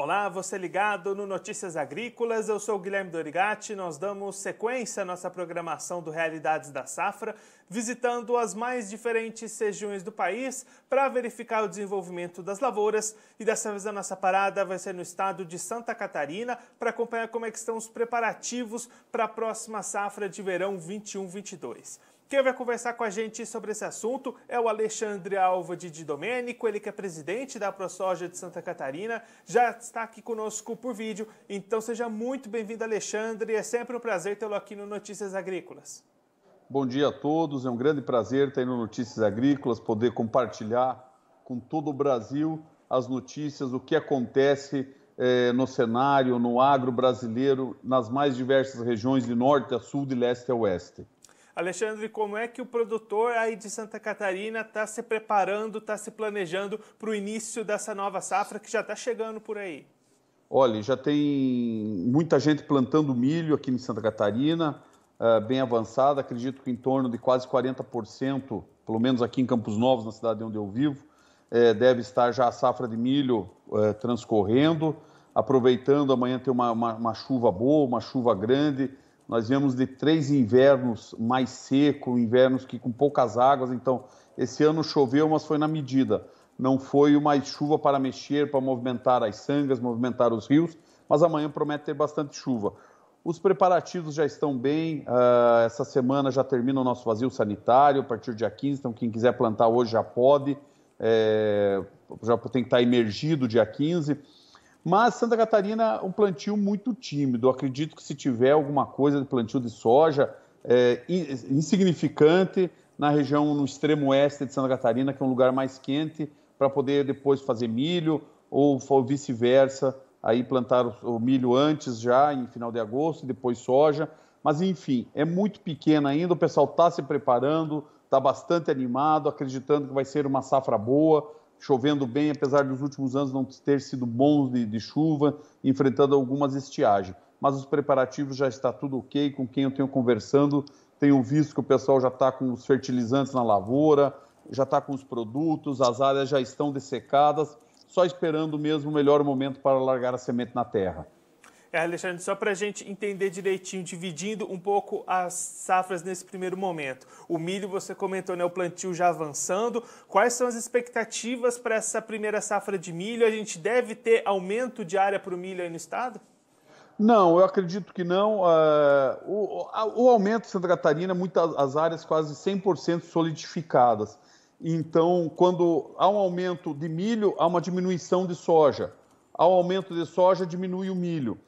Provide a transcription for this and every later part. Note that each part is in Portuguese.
Olá, você ligado no Notícias Agrícolas, eu sou Guilherme Dorigati. Nós damos sequência à nossa programação do Realidades da Safra, visitando as mais diferentes regiões do país para verificar o desenvolvimento das lavouras. E dessa vez a nossa parada vai ser no estado de Santa Catarina para acompanhar como é estão os preparativos para a próxima safra de verão 21-22. Quem vai conversar com a gente sobre esse assunto é o Alexandre Alva de Domênico, ele que é presidente da ProSoja de Santa Catarina, já está aqui conosco por vídeo. Então seja muito bem-vindo, Alexandre. É sempre um prazer tê-lo aqui no Notícias Agrícolas. Bom dia a todos, é um grande prazer estar aí no Notícias Agrícolas, poder compartilhar com todo o Brasil as notícias, o que acontece eh, no cenário, no agro brasileiro, nas mais diversas regiões de norte a sul, de leste a oeste. Alexandre, como é que o produtor aí de Santa Catarina está se preparando, está se planejando para o início dessa nova safra que já está chegando por aí? Olha, já tem muita gente plantando milho aqui em Santa Catarina, eh, bem avançada, acredito que em torno de quase 40%, pelo menos aqui em Campos Novos, na cidade onde eu vivo, eh, deve estar já a safra de milho eh, transcorrendo, aproveitando amanhã ter uma, uma, uma chuva boa, uma chuva grande, nós viemos de três invernos mais seco, invernos que com poucas águas. Então, esse ano choveu, mas foi na medida. Não foi uma chuva para mexer, para movimentar as sangas, movimentar os rios. Mas amanhã promete ter bastante chuva. Os preparativos já estão bem. Uh, essa semana já termina o nosso vazio sanitário, a partir do dia 15. Então, quem quiser plantar hoje já pode. É, já tem que estar emergido dia 15. Mas Santa Catarina, é um plantio muito tímido. acredito que se tiver alguma coisa de plantio de soja, é, insignificante na região no extremo oeste de Santa Catarina, que é um lugar mais quente, para poder depois fazer milho ou, vice-versa, aí plantar o, o milho antes já, em final de agosto, e depois soja. Mas enfim, é muito pequena ainda, o pessoal está se preparando, está bastante animado, acreditando que vai ser uma safra boa, chovendo bem, apesar dos últimos anos não ter sido bons de, de chuva, enfrentando algumas estiagens. Mas os preparativos já está tudo ok, com quem eu tenho conversando, tenho visto que o pessoal já está com os fertilizantes na lavoura, já está com os produtos, as áreas já estão dessecadas, só esperando mesmo o melhor momento para largar a semente na terra. É, Alexandre, só para a gente entender direitinho, dividindo um pouco as safras nesse primeiro momento. O milho, você comentou, né, o plantio já avançando. Quais são as expectativas para essa primeira safra de milho? A gente deve ter aumento de área para o milho aí no estado? Não, eu acredito que não. É, o, o aumento de Santa Catarina, muitas as áreas quase 100% solidificadas. Então, quando há um aumento de milho, há uma diminuição de soja. Há um aumento de soja, diminui o milho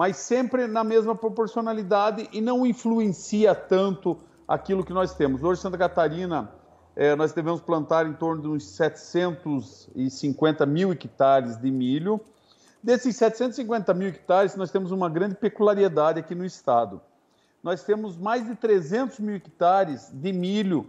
mas sempre na mesma proporcionalidade e não influencia tanto aquilo que nós temos. Hoje, Santa Catarina, é, nós devemos plantar em torno de uns 750 mil hectares de milho. Desses 750 mil hectares, nós temos uma grande peculiaridade aqui no estado. Nós temos mais de 300 mil hectares de milho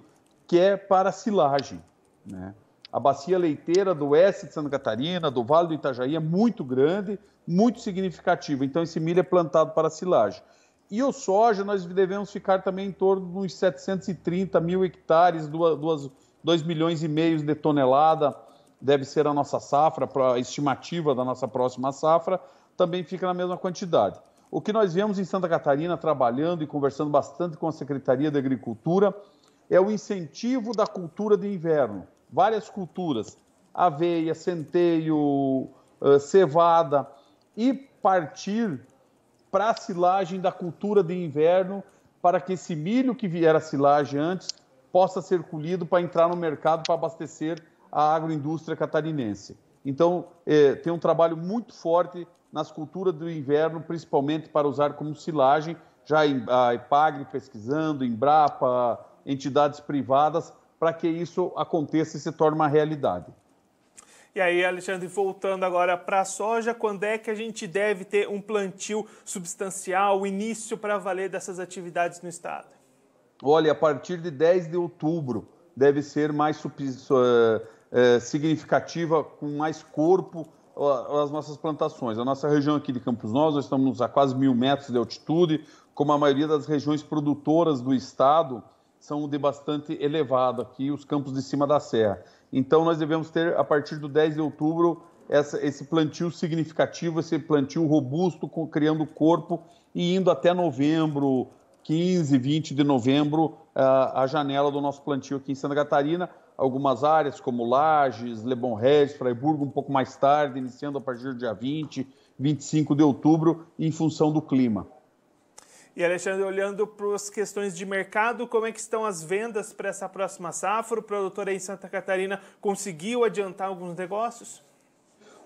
que é para silagem. Né? A bacia leiteira do oeste de Santa Catarina, do Vale do Itajaí, é muito grande, muito significativa. Então, esse milho é plantado para silagem. E o soja, nós devemos ficar também em torno de uns 730 mil hectares, 2, 2 milhões e meio de tonelada, deve ser a nossa safra, a estimativa da nossa próxima safra, também fica na mesma quantidade. O que nós vemos em Santa Catarina, trabalhando e conversando bastante com a Secretaria da Agricultura, é o incentivo da cultura de inverno várias culturas, aveia, centeio, eh, cevada, e partir para a silagem da cultura de inverno, para que esse milho que vier a silagem antes possa ser colhido para entrar no mercado para abastecer a agroindústria catarinense. Então, é, tem um trabalho muito forte nas culturas do inverno, principalmente para usar como silagem, já a Ipagre pesquisando, Embrapa, entidades privadas, para que isso aconteça e se torne uma realidade. E aí, Alexandre, voltando agora para a soja, quando é que a gente deve ter um plantio substancial, o início para valer dessas atividades no estado? Olha, a partir de 10 de outubro deve ser mais eh, eh, significativa, com mais corpo as nossas plantações. A nossa região aqui de Campos Novos, nós estamos a quase mil metros de altitude, como a maioria das regiões produtoras do estado, são de bastante elevado aqui, os campos de cima da serra. Então, nós devemos ter, a partir do 10 de outubro, essa, esse plantio significativo, esse plantio robusto, com, criando corpo e indo até novembro, 15, 20 de novembro, a, a janela do nosso plantio aqui em Santa Catarina. Algumas áreas, como Lages, Lebon Regis, Freiburgo, um pouco mais tarde, iniciando a partir do dia 20, 25 de outubro, em função do clima. E Alexandre, olhando para as questões de mercado, como é que estão as vendas para essa próxima safra? O produtor aí em Santa Catarina conseguiu adiantar alguns negócios?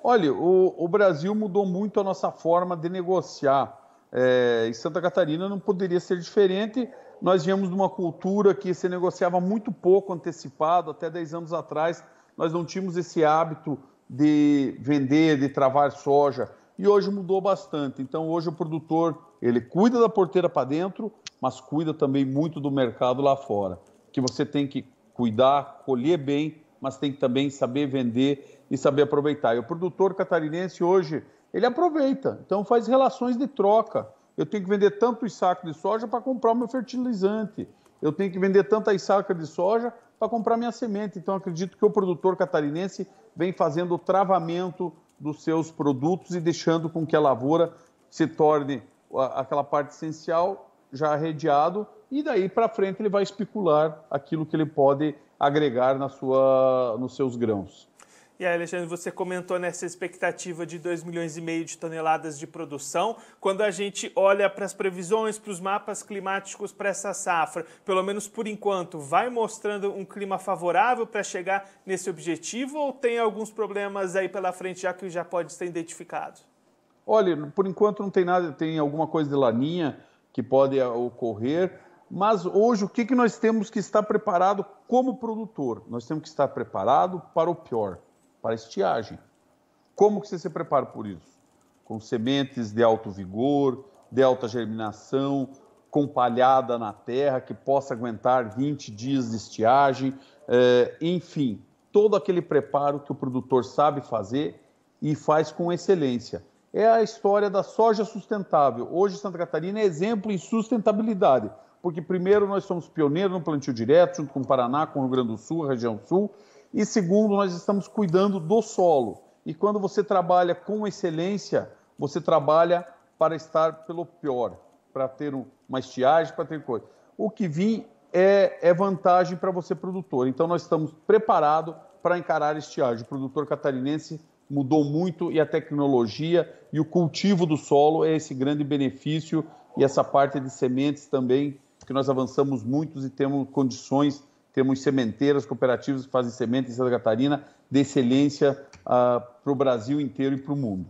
Olha, o, o Brasil mudou muito a nossa forma de negociar. É, em Santa Catarina não poderia ser diferente. Nós viemos de uma cultura que se negociava muito pouco antecipado, até 10 anos atrás. Nós não tínhamos esse hábito de vender, de travar soja e hoje mudou bastante. Então hoje o produtor ele cuida da porteira para dentro, mas cuida também muito do mercado lá fora, que você tem que cuidar, colher bem, mas tem que também saber vender e saber aproveitar. E o produtor catarinense hoje ele aproveita, então faz relações de troca. Eu tenho que vender tantos sacos de soja para comprar o meu fertilizante. Eu tenho que vender tantas sacas de soja para comprar minha semente. Então acredito que o produtor catarinense vem fazendo o travamento dos seus produtos e deixando com que a lavoura se torne aquela parte essencial já arrediado e daí para frente ele vai especular aquilo que ele pode agregar na sua, nos seus grãos. E aí, Alexandre, você comentou nessa expectativa de 2 milhões e meio de toneladas de produção. Quando a gente olha para as previsões, para os mapas climáticos para essa safra, pelo menos por enquanto, vai mostrando um clima favorável para chegar nesse objetivo ou tem alguns problemas aí pela frente já que já pode ser identificado? Olha, por enquanto não tem nada, tem alguma coisa de laninha que pode eh, ocorrer, mas hoje o que, que nós temos que estar preparado como produtor? Nós temos que estar preparado para o pior para estiagem. Como que você se prepara por isso? Com sementes de alto vigor, de alta germinação, com palhada na terra que possa aguentar 20 dias de estiagem, é, enfim, todo aquele preparo que o produtor sabe fazer e faz com excelência. É a história da soja sustentável. Hoje, Santa Catarina é exemplo em sustentabilidade, porque primeiro nós somos pioneiros no plantio direto, junto com o Paraná, com o Rio Grande do Sul, região sul, e segundo, nós estamos cuidando do solo. E quando você trabalha com excelência, você trabalha para estar pelo pior, para ter uma estiagem, para ter coisa. O que vir é, é vantagem para você, produtor. Então, nós estamos preparados para encarar a estiagem. O produtor catarinense mudou muito e a tecnologia e o cultivo do solo é esse grande benefício e essa parte de sementes também, que nós avançamos muito e temos condições temos sementeiras, cooperativas que fazem semente em Santa Catarina, de excelência ah, para o Brasil inteiro e para o mundo.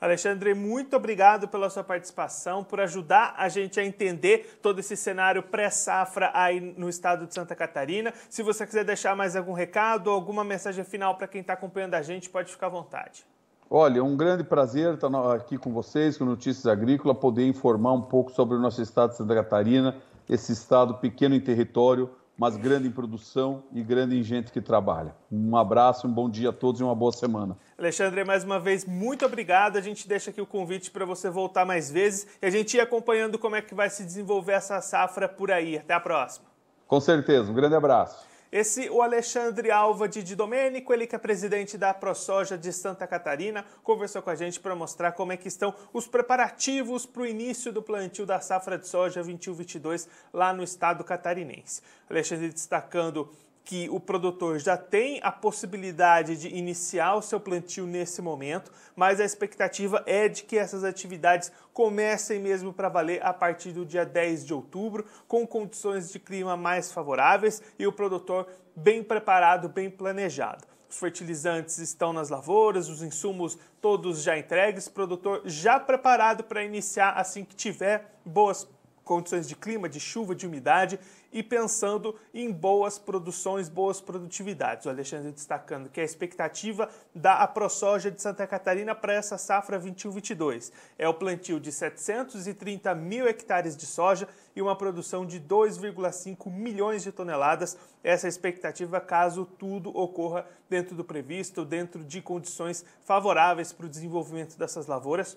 Alexandre, muito obrigado pela sua participação, por ajudar a gente a entender todo esse cenário pré-safra aí no estado de Santa Catarina. Se você quiser deixar mais algum recado ou alguma mensagem final para quem está acompanhando a gente, pode ficar à vontade. Olha, é um grande prazer estar tá aqui com vocês, com Notícias agrícolas poder informar um pouco sobre o nosso estado de Santa Catarina, esse estado pequeno em território, mas grande em produção e grande em gente que trabalha. Um abraço, um bom dia a todos e uma boa semana. Alexandre, mais uma vez, muito obrigado. A gente deixa aqui o convite para você voltar mais vezes e a gente ir acompanhando como é que vai se desenvolver essa safra por aí. Até a próxima. Com certeza, um grande abraço. Esse o Alexandre Alva de Domênico, ele que é presidente da ProSoja de Santa Catarina, conversou com a gente para mostrar como é que estão os preparativos para o início do plantio da safra de soja 21-22 lá no estado catarinense. Alexandre destacando que o produtor já tem a possibilidade de iniciar o seu plantio nesse momento, mas a expectativa é de que essas atividades comecem mesmo para valer a partir do dia 10 de outubro, com condições de clima mais favoráveis e o produtor bem preparado, bem planejado. Os fertilizantes estão nas lavouras, os insumos todos já entregues, produtor já preparado para iniciar assim que tiver boas condições de clima, de chuva, de umidade e pensando em boas produções, boas produtividades. O Alexandre destacando que a expectativa da AproSoja de Santa Catarina para essa safra 21-22 é o plantio de 730 mil hectares de soja e uma produção de 2,5 milhões de toneladas. Essa é a expectativa caso tudo ocorra dentro do previsto, dentro de condições favoráveis para o desenvolvimento dessas lavouras.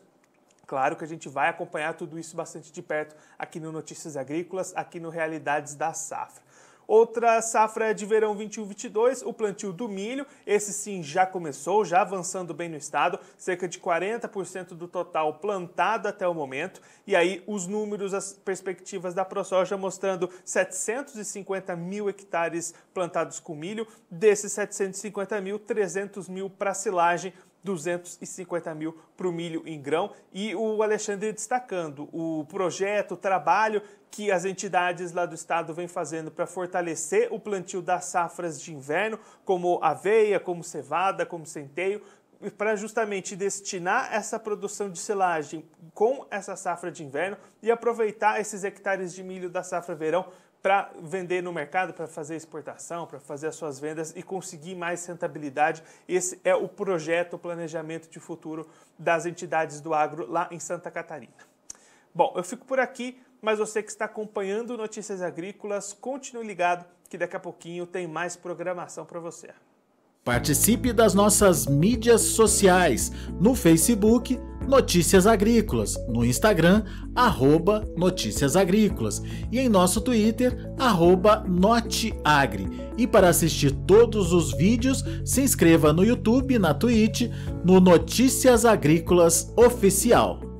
Claro que a gente vai acompanhar tudo isso bastante de perto aqui no Notícias Agrícolas, aqui no Realidades da Safra. Outra safra de verão 21-22, o plantio do milho. Esse sim já começou, já avançando bem no estado, cerca de 40% do total plantado até o momento. E aí os números, as perspectivas da ProSoja mostrando 750 mil hectares plantados com milho. Desses 750 mil, 300 mil para silagem, 250 mil para o milho em grão. E o Alexandre destacando o projeto, o trabalho que as entidades lá do estado vêm fazendo para fortalecer o plantio das safras de inverno, como aveia, como cevada, como centeio, para justamente destinar essa produção de silagem com essa safra de inverno e aproveitar esses hectares de milho da safra verão para vender no mercado, para fazer exportação, para fazer as suas vendas e conseguir mais rentabilidade. Esse é o projeto, o planejamento de futuro das entidades do agro lá em Santa Catarina. Bom, eu fico por aqui, mas você que está acompanhando Notícias Agrícolas, continue ligado que daqui a pouquinho tem mais programação para você. Participe das nossas mídias sociais, no Facebook Notícias Agrícolas, no Instagram arroba Notícias Agrícolas e em nosso Twitter arroba Noteagri. E para assistir todos os vídeos, se inscreva no YouTube, na Twitch, no Notícias Agrícolas Oficial.